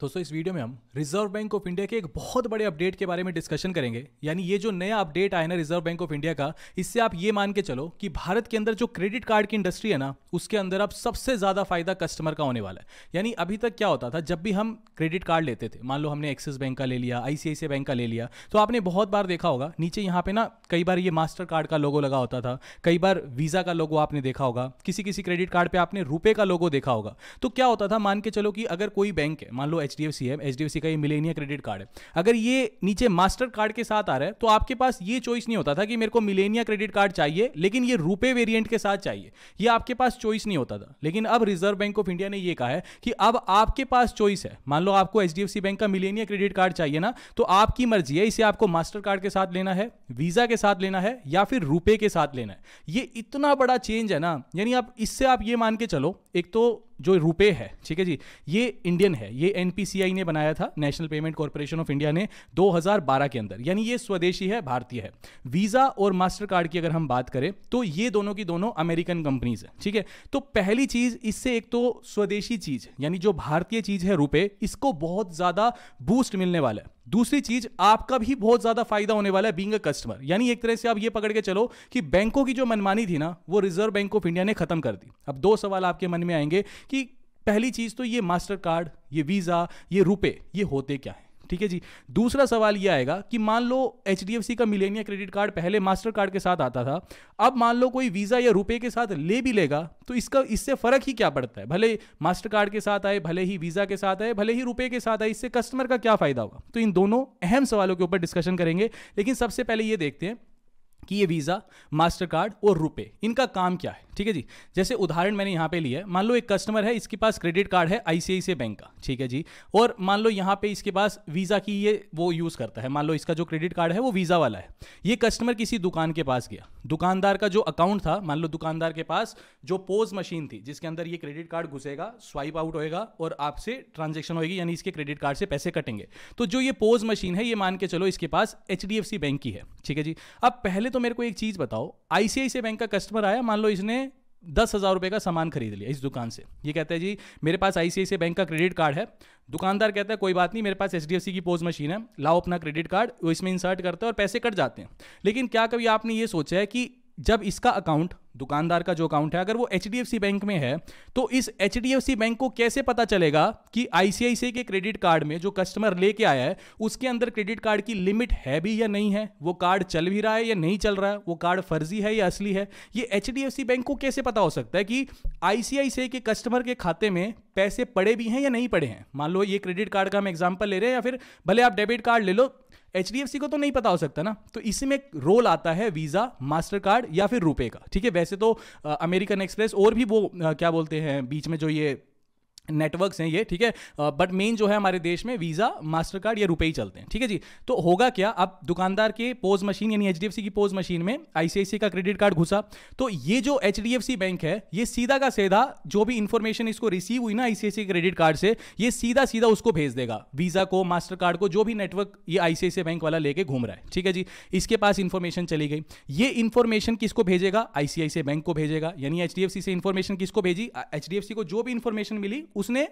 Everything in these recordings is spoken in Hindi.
दोस्तों इस वीडियो में हम रिजर्व बैंक ऑफ इंडिया के एक बहुत बड़े अपडेट के बारे में डिस्कशन करेंगे यानी ये जो नया अपडेट आया ना रिजर्व बैंक ऑफ इंडिया का इससे आप ये मान के चलो कि भारत के अंदर जो क्रेडिट कार्ड की इंडस्ट्री है ना उसके अंदर अब सबसे ज़्यादा फायदा कस्टमर का होने वाला है यानी अभी तक क्या होता था जब भी हम क्रेडिट कार्ड लेते थे मान लो हमने एक्सिस बैंक का ले लिया आईसीआईसी बैंक का ले लिया तो आपने बहुत बार देखा होगा नीचे यहाँ पे ना कई बार ये मास्टर कार्ड का लोगो लगा होता था कई बार वीज़ा का लोगो आपने देखा होगा किसी किसी क्रेडिट कार्ड पर आपने रुपये का लोगो देखा होगा तो क्या होता था मान के चलो कि अगर कोई बैंक है मान लो एच डी एफ सी है एच डी एफ सी का ये मिलेनिया क्रेडिट कार्ड है अगर ये नीचे मास्टर कार्ड के साथ आ रहा है तो आपके पास ये चॉइस नहीं होता था कि मेरे को मिलेनिया क्रेडिट कार्ड चाहिए लेकिन ये रुपए वेरियंट के साथ चाहिए ये आपके पास चॉइस नहीं होता था लेकिन अब रिजर्व बैंक ऑफ इंडिया ने यह कहा है कि अब आपके पास चॉइस है मान लो आपको H D F C bank का मिलेनिया क्रेडिट कार्ड चाहिए ना तो आपकी मर्जी है इसे आपको मास्टर कार्ड के साथ लेना है वीजा के साथ लेना है या फिर रुपए के साथ लेना है ये इतना बड़ा चेंज है ना यानी आप इससे आप ये मान के चलो एक तो जो रुपए है ठीक है जी ये इंडियन है ये एन ने बनाया था National Payment Corporation of India ने 2012 के अंदर यानी ये स्वदेशी है भारतीय है वीज़ा और मास्टर कार्ड की अगर हम बात करें तो ये दोनों की दोनों अमेरिकन कंपनीज है ठीक है तो पहली चीज़ इससे एक तो स्वदेशी चीज़ यानी जो भारतीय चीज़ है रुपए इसको बहुत ज़्यादा बूस्ट मिलने वाला है दूसरी चीज आपका भी बहुत ज्यादा फायदा होने वाला है बींग अ कस्टमर यानी एक तरह से आप ये पकड़ के चलो कि बैंकों की जो मनमानी थी ना वो रिजर्व बैंक ऑफ इंडिया ने खत्म कर दी अब दो सवाल आपके मन में आएंगे कि पहली चीज तो ये मास्टर कार्ड ये वीजा ये रुपए ये होते क्या है ठीक है जी दूसरा सवाल ये आएगा कि मान लो एच का मिलेनिया क्रेडिट कार्ड पहले मास्टर कार्ड के साथ आता था अब मान लो कोई वीज़ा या रुपए के साथ ले भी लेगा तो इसका इससे फ़र्क ही क्या पड़ता है भले मास्टर कार्ड के साथ आए भले ही वीज़ा के साथ आए भले ही रुपए के साथ आए इससे कस्टमर का क्या फ़ायदा होगा तो इन दोनों अहम सवालों के ऊपर डिस्कशन करेंगे लेकिन सबसे पहले ये देखते हैं कि ये वीज़ा मास्टर कार्ड और रुपए इनका काम क्या है ठीक है जी जैसे उदाहरण मैंने यहाँ पे लिया है मान लो एक कस्टमर है इसके पास क्रेडिट कार्ड है आईसीआईसी बैंक का ठीक है जी और मान लो यहाँ पे इसके पास वीज़ा की ये वो यूज़ करता है मान लो इसका जो क्रेडिट कार्ड है वो वीज़ा वाला है ये कस्टमर किसी दुकान के पास गया दुकानदार का जो अकाउंट था मान लो दुकानदार के पास जो पोज मशीन थी जिसके अंदर ये क्रेडिट कार्ड घुसेगा स्वाइप आउट होएगा और आपसे ट्रांजेक्शन होगी यानी इसके क्रेडिट कार्ड से पैसे कटेंगे तो जो ये पोज मशीन है ये मान के चलो इसके पास एच बैंक की है ठीक है जी अब पहले तो मेरे को एक चीज़ बताओ आईसीआईसी बैंक का कस्टमर आया मान लो इसने दस हज़ार रुपये का सामान खरीद लिया इस दुकान से ये कहता है जी मेरे पास आई बैंक का क्रेडिट कार्ड है दुकानदार कहता है कोई बात नहीं मेरे पास एच की पोज मशीन है लाओ अपना क्रेडिट कार्ड वो इसमें इंसर्ट करते हैं और पैसे कट जाते हैं लेकिन क्या कभी आपने ये सोचा है कि जब इसका अकाउंट दुकानदार का जो अकाउंट है अगर वो एच बैंक में है तो इस एच बैंक को कैसे पता चलेगा कि आईसीआईसी के क्रेडिट कार्ड में जो कस्टमर लेके आया है उसके अंदर क्रेडिट कार्ड की लिमिट है भी या नहीं है वो कार्ड चल भी रहा है या नहीं चल रहा है वो कार्ड फर्जी है या असली है ये एच बैंक को कैसे पता हो सकता है कि आईसीआईसीआई के कस्टमर के खाते में पैसे पड़े भी हैं या नहीं पड़े हैं मान लो ये क्रेडिट कार्ड का हम एग्जाम्पल ले रहे हैं या फिर भले आप डेबिट कार्ड ले लो एच को तो नहीं पता हो सकता ना तो इसी में रोल आता है वीज़ा मास्टर कार्ड या फिर रुपए का ठीक है वैसे तो अमेरिकन एक्सप्रेस और भी वो आ, क्या बोलते हैं बीच में जो ये नेटवर्क्स हैं ये ठीक है बट मेन जो है हमारे देश में वीज़ा मास्टर कार्ड या रुपये ही चलते हैं ठीक है जी तो होगा क्या अब दुकानदार के पोज मशीन यानी एच की पोज मशीन में आईसीआईसी का क्रेडिट कार्ड घुसा तो ये जो एच बैंक है ये सीधा का सीधा जो भी इंफॉर्मेशन इसको रिसीव हुई ना आईसीआईसी क्रेडिट कार्ड से ये सीधा सीधा उसको भेज देगा वीज़ा को मास्टर कार्ड को जो भी नेटवर्क ये आईसीआईसी बैंक वाला लेके घूम रहा है ठीक है जी इसके पास इंफॉर्मेशन चली गई ये इंफॉर्मेशन किसको भेजेगा आईसीआईसी बैंक को भेजेगा यानी एच से इंफॉर्मेशन किसको भेजी एच को जो भी इंफॉर्मेशन मिली उसने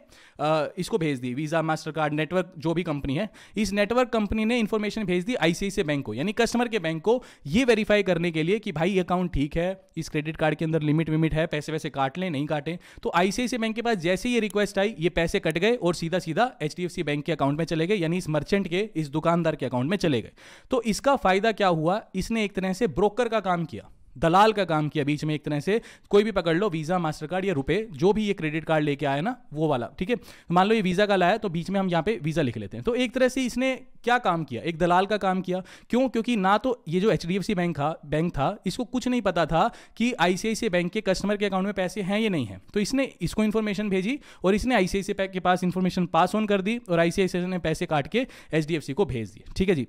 इसको भेज दी वीज़ा मास्टर कार्ड नेटवर्क जो भी कंपनी है इस नेटवर्क कंपनी ने इन्फॉर्मेशन भेज दी से बैंक को यानी कस्टमर के बैंक को ये वेरीफाई करने के लिए कि भाई अकाउंट ठीक है इस क्रेडिट कार्ड के अंदर लिमिट विमिट है पैसे वैसे काट लें नहीं काटें तो आईसीआईसीआई बैंक के पास जैसे ये रिक्वेस्ट आई ये पैसे कट गए और सीधा सीधा एच बैंक के अकाउंट में चले गए यानी इस मर्चेंट के इस दुकानदार के अकाउंट में चले गए तो इसका फायदा क्या हुआ इसने एक तरह से ब्रोकर का काम किया दलाल का काम किया बीच में एक तरह से कोई भी पकड़ लो वीज़ा मास्टर कार्ड या रुपए जो भी ये क्रेडिट कार्ड लेके आया ना वो वाला ठीक है मान लो ये वीज़ा का लाया तो बीच में हम यहाँ पे वीज़ा लिख लेते हैं तो एक तरह से इसने क्या काम किया एक दलाल का काम किया क्यों क्योंकि ना तो ये जो एच बैंक था बैंक था इसको कुछ नहीं पता था कि आईसीआईसी बैंक के कस्टमर के अकाउंट में पैसे हैं या नहीं है तो इसने इसको इन्फॉर्मेशन भेजी और इसने आईसीआईसी के पास इन्फॉर्मेशन पास ऑन कर दी और आईसीआईसी ने पैसे काट के एच को भेज दिए ठीक है जी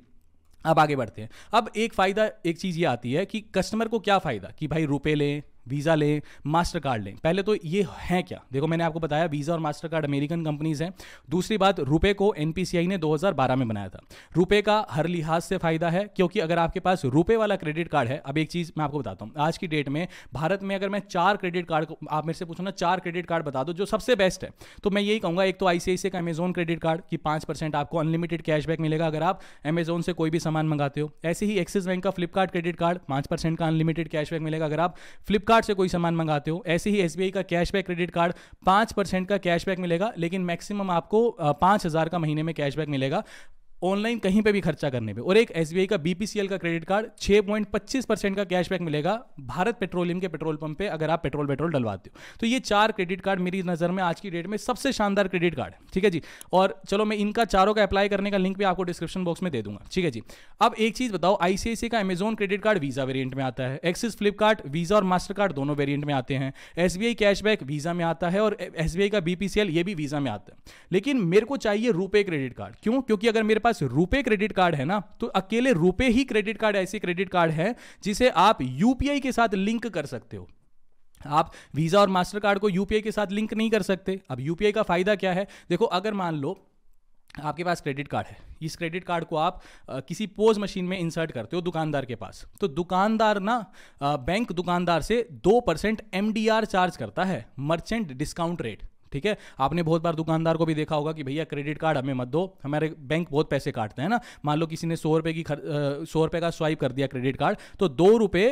अब आगे बढ़ते हैं अब एक फ़ायदा एक चीज़ ये आती है कि कस्टमर को क्या फ़ायदा कि भाई रुपए लें वीज़ा लें मास्टर कार्ड लें पहले तो ये हैं क्या देखो मैंने आपको बताया वीज़ा और मास्टर कार्ड अमेरिकन कंपनीज हैं दूसरी बात रुपए को एन ने 2012 में बनाया था रुपए का हर लिहाज से फ़ायदा है क्योंकि अगर आपके पास रुपए वाला क्रेडिट कार्ड है अब एक चीज़ मैं आपको बताता हूँ आज की डेट में भारत में अगर मैं चार क्रेडिट कार्ड आप मेरे से पूछो ना चार क्रेडिट कार्ड बता दो जो सबसे बेस्ट है तो मैं यही कहूँगा एक तो आई का अमेजोन क्रेडिट कार्ड कि पाँच आपको अनलिमिटेड कैशबैक मिलेगा अगर आप अमेजोन से कोई भी सामान मंगाते हो ऐसे ही एक्सिस बैंक का फ्लिपकार्ट क्रेडिट कार्ड पाँच का अनलिमिटेड कैशबैक मिलेगा अगर आप फ्लिपकार्ट कार्ड से कोई सामान मंगाते हो ऐसे ही एस का कैशबैक क्रेडिट कार्ड पांच परसेंट का कैशबैक मिलेगा लेकिन मैक्सिमम आपको पांच हज़ार का महीने में कैशबैक मिलेगा ऑनलाइन कहीं पे भी खर्चा करने पे और एक एस का बीपीसीएल का क्रेडिट कार्ड 6.25 परसेंट का कैशबैक मिलेगा भारत पेट्रोलियम के पेट्रोल पंप पे अगर आप पेट्रोल पेट्रोल डलवाते हो तो ये चार क्रेडिट कार्ड मेरी नज़र में आज की डेट में सबसे शानदार क्रेडिट कार्ड ठीक है जी और चलो मैं इनका चारों का अप्लाई करने का लिंक भी आपको डिस्क्रिप्शन बॉक्स में दे दूंगा ठीक है जी अब एक चीज़ बताओ आईसीआईसी का Amazon credit card Visa variant में आता है एक्सिस फ्लिपकार्ट वीज़ा और मास्टर कार्ड दोनों वेरियंट में आते हैं एस कैशबैक वीज़ा में आता है और एस का बीपीसीएल ये भी वीज़ा में आता है लेकिन मेरे को चाहिए रूपे क्रेडिट कार्ड क्यों क्योंकि अगर मेरे पास रुपे क्रेडिट कार्ड है ना तो अकेले रुपए ही क्रेडिट कार्ड ऐसे क्रेडिट कार्ड है जिसे आप यूपीआई के साथ लिंक कर सकते हो आप वीज़ा और मास्टर कार्ड को यूपीआई के साथ लिंक नहीं कर सकते अब यूपीआई का फ़ायदा क्या है देखो अगर मान लो आपके पास क्रेडिट कार्ड है इस क्रेडिट कार्ड को आप आ, किसी पोज मशीन में इंसर्ट करते हो दुकानदार के पास तो दुकानदार ना आ, बैंक दुकानदार से दो परसेंट एम चार्ज करता है मर्चेंट डिस्काउंट रेट ठीक है आपने बहुत बार दुकानदार को भी देखा होगा कि भैया क्रेडिट कार्ड हमें मत दो हमारे बैंक बहुत पैसे काटते हैं ना मान लो किसी ने सौ रुपए की सौ रुपए का स्वाइप कर दिया क्रेडिट कार्ड तो दो रुपए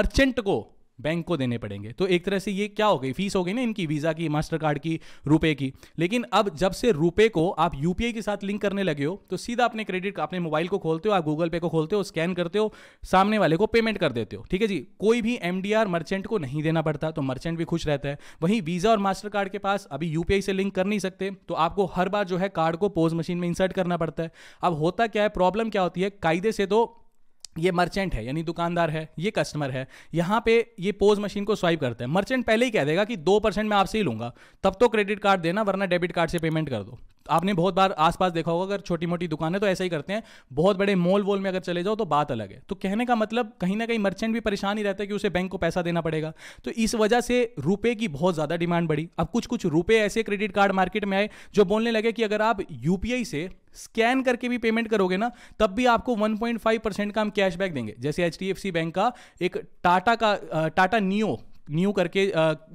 मर्चेंट को बैंक को देने पड़ेंगे तो एक तरह से ये क्या हो गई फीस हो गई ना इनकी वीज़ा की मास्टर कार्ड की रुपए की लेकिन अब जब से रुपए को आप यूपीआई के साथ लिंक करने लगे हो तो सीधा अपने क्रेडिट अपने मोबाइल को खोलते हो आप गूगल पे को खोलते हो स्कैन करते हो सामने वाले को पेमेंट कर देते हो ठीक है जी कोई भी एम मर्चेंट को नहीं देना पड़ता तो मर्चेंट भी खुश रहता है वहीं वीज़ा और मास्टर कार्ड के पास अभी यूपीआई से लिंक कर नहीं सकते तो आपको हर बार जो है कार्ड को पोज मशीन में इंसर्ट करना पड़ता है अब होता क्या है प्रॉब्लम क्या होती है कायदे से तो ये मर्चेंट है यानी दुकानदार है ये कस्टमर है यहाँ पे ये पोज मशीन को स्वाइप करते हैं मर्चेंट पहले ही कह देगा कि दो परसेंट मैं आपसे ही लूंगा तब तो क्रेडिट कार्ड देना वरना डेबिट कार्ड से पेमेंट कर दो आपने बहुत बार आसपास देखा होगा अगर छोटी मोटी दुकान है तो ऐसा ही करते हैं बहुत बड़े मॉल वॉल में अगर चले जाओ तो बात अलग है तो कहने का मतलब कहीं ना कहीं मर्चेंट भी परेशान ही रहता है कि उसे बैंक को पैसा देना पड़ेगा तो इस वजह से रुपए की बहुत ज़्यादा डिमांड बढ़ी अब कुछ कुछ रुपए ऐसे क्रेडिट कार्ड मार्केट में आए जो बोलने लगे कि अगर आप यूपीआई से स्कैन करके भी पेमेंट करोगे ना तब भी आपको 1.5 परसेंट का हम कैशबैक देंगे जैसे एच बैंक का एक टाटा का टाटा नियो न्यू करके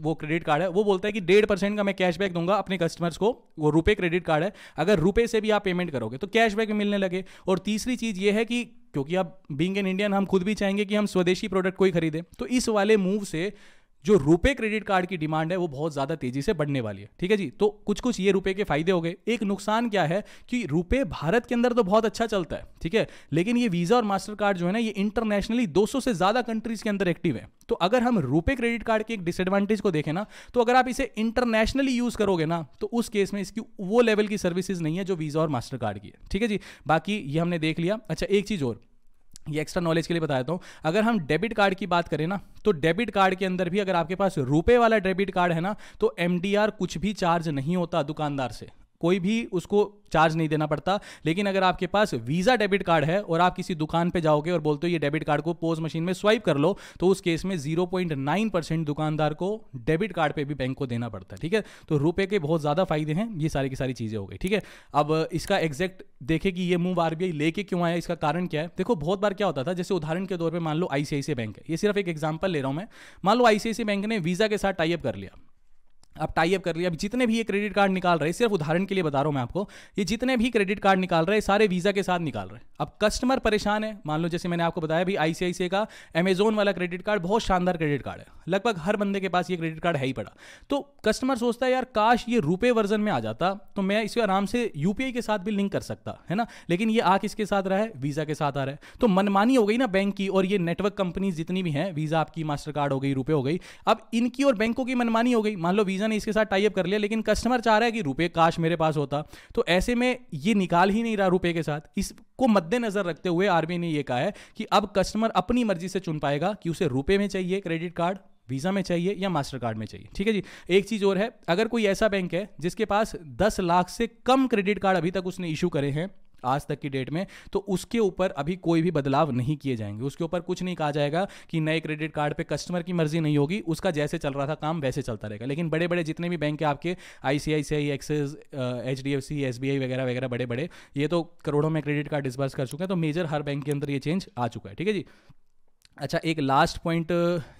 वो क्रेडिट कार्ड है वो बोलता है कि डेढ़ परसेंट का मैं कैशबैक दूंगा अपने कस्टमर्स को वो रुपए क्रेडिट कार्ड है अगर रुपए से भी आप पेमेंट करोगे तो कैशबैक भी मिलने लगे और तीसरी चीज़ ये है कि क्योंकि आप बींग एन इंडियन हम खुद भी चाहेंगे कि हम स्वदेशी प्रोडक्ट को ही खरीदें तो इस वाले मूव से जो रुपए क्रेडिट कार्ड की डिमांड है वो बहुत ज़्यादा तेजी से बढ़ने वाली है ठीक है जी तो कुछ कुछ ये रुपए के फायदे हो गए एक नुकसान क्या है कि रुपए भारत के अंदर तो बहुत अच्छा चलता है ठीक है लेकिन ये वीज़ा और मास्टर कार्ड जो है ना ये इंटरनेशनली 200 से ज़्यादा कंट्रीज के अंदर एक्टिव है तो अगर हम रुपए क्रेडिट कार्ड के एक डिसएडवांटेज को देखें ना तो अगर आप इसे इंटरनेशनली यूज़ करोगे ना तो उस केस में इसकी वो लेवल की सर्विसेज नहीं है जो वीज़ा और मास्टर कार्ड की है ठीक है जी बाकी ये हमने देख लिया अच्छा एक चीज़ और ये एक्स्ट्रा नॉलेज के लिए बता देता हूँ अगर हम डेबिट कार्ड की बात करें ना तो डेबिट कार्ड के अंदर भी अगर आपके पास रुपए वाला डेबिट कार्ड है ना तो एम कुछ भी चार्ज नहीं होता दुकानदार से कोई भी उसको चार्ज नहीं देना पड़ता लेकिन अगर आपके पास वीज़ा डेबिट कार्ड है और आप किसी दुकान पे जाओगे और बोलते हो ये डेबिट कार्ड को पोज मशीन में स्वाइप कर लो तो उस केस में 0.9 परसेंट दुकानदार को डेबिट कार्ड पे भी बैंक को देना पड़ता है ठीक है तो रुपए के बहुत ज़्यादा फायदे हैं ये सारी की सारी चीज़ें हो गई ठीक है अब इसका एग्जैक्ट देखे कि ये मूव आरबीआई लेके क्यों आया इसका कारण क्या है देखो बहुत बार क्या होता था जैसे उदाहरण के तौर पर मान लो आईसीआईसी बैंक है ये सिर्फ एक एग्जाम्पल ले रहा हूं मैं मान लो आईसीआईसी बैंक ने वीज़ा के साथ टाइप कर लिया आप टाइप कर लिया अब जितने भी ये क्रेडिट कार्ड निकाल रहे हैं सिर्फ उदाहरण के लिए बता रहा हूँ मैं आपको ये जितने भी क्रेडिट कार्ड निकाल रहे हैं सारे वीज़ा के साथ निकाल रहे हैं अब कस्टमर परेशान है मान लो जैसे मैंने आपको बताया भी आई का अमेजोन वाला क्रेडिट कार्ड बहुत शानदार क्रेडिट कार्ड है लगभग हर बंदे के पास ये क्रेडिट कार्ड है ही पड़ा तो कस्टमर सोचता है यार काश ये रुपये वर्जन में आ जाता तो मैं इसे आराम से यूपीआई के साथ भी लिंक कर सकता है ना लेकिन ये आ किसके साथ रहा है वीज़ा के साथ आ रहा है तो मनमानी हो गई ना बैंक की और ये नेटवर्क कंपनी जितनी भी हैं वीज़ा आपकी मास्टर कार्ड हो गई रुपये हो गई अब इनकी और बैंकों की मनमानी हो गई मान लो वीज़ा वीज़ा ने इसके साथ टाइप कर लिया लेकिन कस्टमर चाह रहा है कि रुपये काश मेरे पास होता तो ऐसे में ये निकाल ही नहीं रहा रुपये के साथ इसको मद्देनजर रखते हुए आरबीआई ने यह कहा है कि अब कस्टमर अपनी मर्जी से चुन पाएगा कि उसे रुपये में चाहिए क्रेडिट कार्ड वीज़ा में चाहिए या मास्टर कार्ड में चाहिए ठीक है जी एक चीज़ और है अगर कोई ऐसा बैंक है जिसके पास दस लाख से कम क्रेडिट कार्ड अभी तक उसने इशू करे हैं आज तक की डेट में तो उसके ऊपर अभी कोई भी बदलाव नहीं किए जाएंगे उसके ऊपर कुछ नहीं कहा जाएगा कि नए क्रेडिट कार्ड पे कस्टमर की मर्जी नहीं होगी उसका जैसे चल रहा था काम वैसे चलता रहेगा लेकिन बड़े बड़े जितने भी बैंक है आपके I C I C I Axis H D F C S B I वगैरह वगैरह बड़े बड़े ये तो करोड़ों में क्रेडिट कार्ड डिसबर्स कर चुके हैं तो मेजर हर बैंक के अंदर ये चेंज आ चुका है ठीक है जी अच्छा एक लास्ट पॉइंट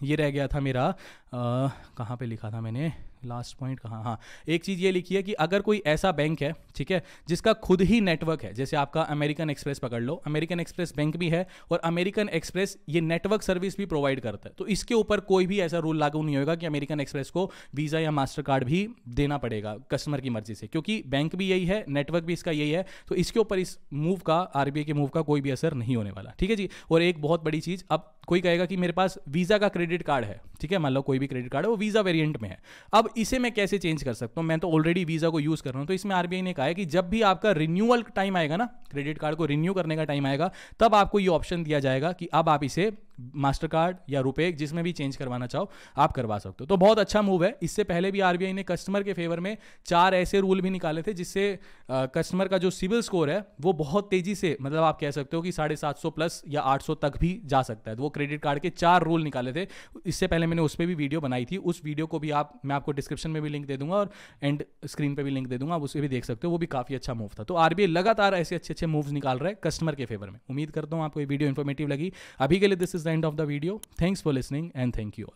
ये रह गया था मेरा कहाँ पे लिखा था मैंने लास्ट पॉइंट कहाँ हाँ एक चीज़ ये लिखी है कि अगर कोई ऐसा बैंक है ठीक है जिसका खुद ही नेटवर्क है जैसे आपका अमेरिकन एक्सप्रेस पकड़ लो अमेरिकन एक्सप्रेस बैंक भी है और अमेरिकन एक्सप्रेस ये नेटवर्क सर्विस भी प्रोवाइड करता है तो इसके ऊपर कोई भी ऐसा रूल लागू नहीं होगा कि अमेरिकन एक्सप्रेस को वीज़ा या मास्टर कार्ड भी देना पड़ेगा कस्टमर की मर्जी से क्योंकि बैंक भी यही है नेटवर्क भी इसका यही है तो इसके ऊपर इस मूव का आरबीआई के मूव का कोई भी असर नहीं होने वाला ठीक है जी और एक बहुत बड़ी चीज़ अब कोई कहेगा कि मेरे पास वीज़ा का क्रेडिट कार्ड है ठीक है मान लो कोई भी क्रेडिट कार्ड है वो वीज़ा वेरियंट में है अब इसे मैं कैसे चेंज कर सकता हूँ मैं तो ऑलरेडी वीज़ा को यूज़ कर रहा हूँ तो इसमें आरबीआई ने कहा है कि जब भी आपका रिन्यूअल टाइम आएगा ना क्रेडिट कार्ड को रिन्यू करने का टाइम आएगा तब आपको ये ऑप्शन दिया जाएगा कि अब आप इसे मास्टर कार्ड या रुपए जिसमें भी चेंज करवाना चाहो आप करवा सकते हो तो बहुत अच्छा मूव है इससे पहले भी आरबीआई ने कस्टमर के फेवर में चार ऐसे रूल भी निकाले थे जिससे कस्टमर का जो सिविल स्कोर है वो बहुत तेजी से मतलब आप कह सकते हो कि साढ़े सात सौ प्लस या आठ सौ तक भी जा सकता है तो वो क्रेडिट कार्ड के चार रूल निकाले थे इससे पहले मैंने उस पर भी वीडियो बनाई थी उस वीडियो को भी आप मैं आपको डिस्क्रिप्शन में भी लिंक दे दूंगा और एंड स्क्रीन पर भी लिंक दे दूंगा आप उसे भी देख सकते हो वो भी काफी अच्छा मूव था तो आरबीआई लगातार ऐसे अच्छे अच्छे मूव्स निकाल रहा है कस्टमर के फेवर में उम्मीद करता हूँ आपको ये वीडियो इन्फॉर्मेटिव लगी अभी के लिए this is the end of the video. Thanks for listening and thank you all.